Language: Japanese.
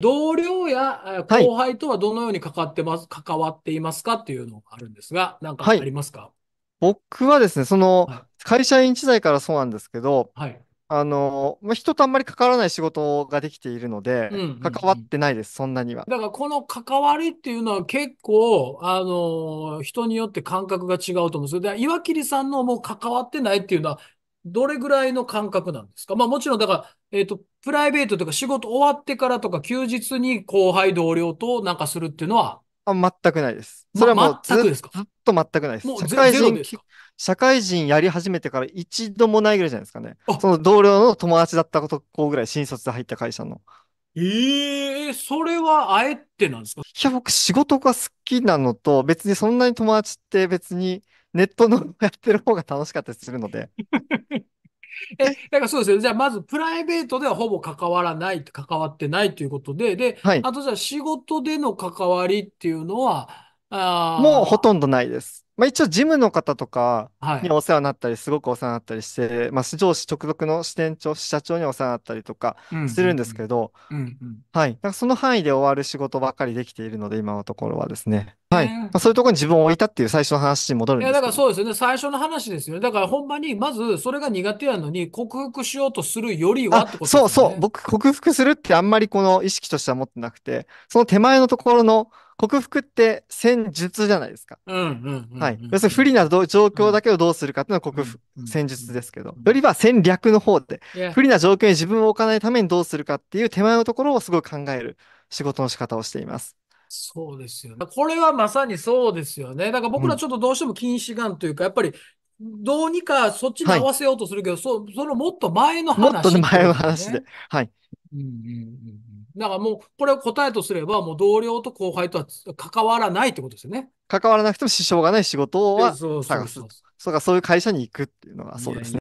同僚や後輩とはどのように関わってます、関わっていますかっていうのがあるんですが、なんかありますか僕はですね、その、会社員時代からそうなんですけど、はい。あの、まあ、人とあんまり関わらない仕事ができているのうんで、うん関わってないです、そんなには。だからこの関わりっていうのは結構、あの人によって感覚が違うと思うんですよ。岩切さんのもう関わってないっていうのは、どれぐらいの感覚なんですかまあもちろん、だから、えっと、プライベートとか仕事終わってからとか休日に後輩同僚となんかするっていうのはあ全くないです。それはもうず,、ま、ずっと全くないです。もう社会人社会人やり始めてから一度もないぐらいじゃないですかね。その同僚の友達だった子ぐらい新卒で入った会社の。ええー、それはあえてなんですかいや、僕仕事が好きなのと、別にそんなに友達って別にネットのやってる方が楽しかったりするので。え、だからそうですよ。じゃあ、まずプライベートではほぼ関わらない、関わってないということで、で、はい、あとじゃあ仕事での関わりっていうのは、もうほとんどないです。まあ、一応、ジムの方とかにお世話になったり、すごくお世話になったりして、まあ、上司直属の支店長、支社長にお世話になったりとかするんですけど、はい。その範囲で終わる仕事ばっかりできているので、今のところはですね。はい。まあ、そういうところに自分を置いたっていう最初の話に戻るんですいや、だからそうですよね。最初の話ですよね。だからほんまに、まずそれが苦手やのに、克服しようとするよりはってことですね。そうそう。僕、克服するってあんまりこの意識としては持ってなくて、その手前のところの、克服って戦術じゃないですか。はい。要するに不利な状況だけをどうするかっていうのは克服、戦術ですけど、よりは戦略の方で、不利な状況に自分を置かないためにどうするかっていう手前のところをすごい考える仕事の仕方をしています。そうですよね。これはまさにそうですよね。だから僕らちょっとどうしても近視眼というか、うん、やっぱりどうにかそっちに合わせようとするけど、はい、そそのもっと前の話、ね、もっと前の話で。はい。うんうんうんだからもう、これを答えとすれば、もう同僚と後輩とは関わらないってことですよね。関わらなくても支障がない仕事は探す。そうか、そういう会社に行くっていうのは、そうですね。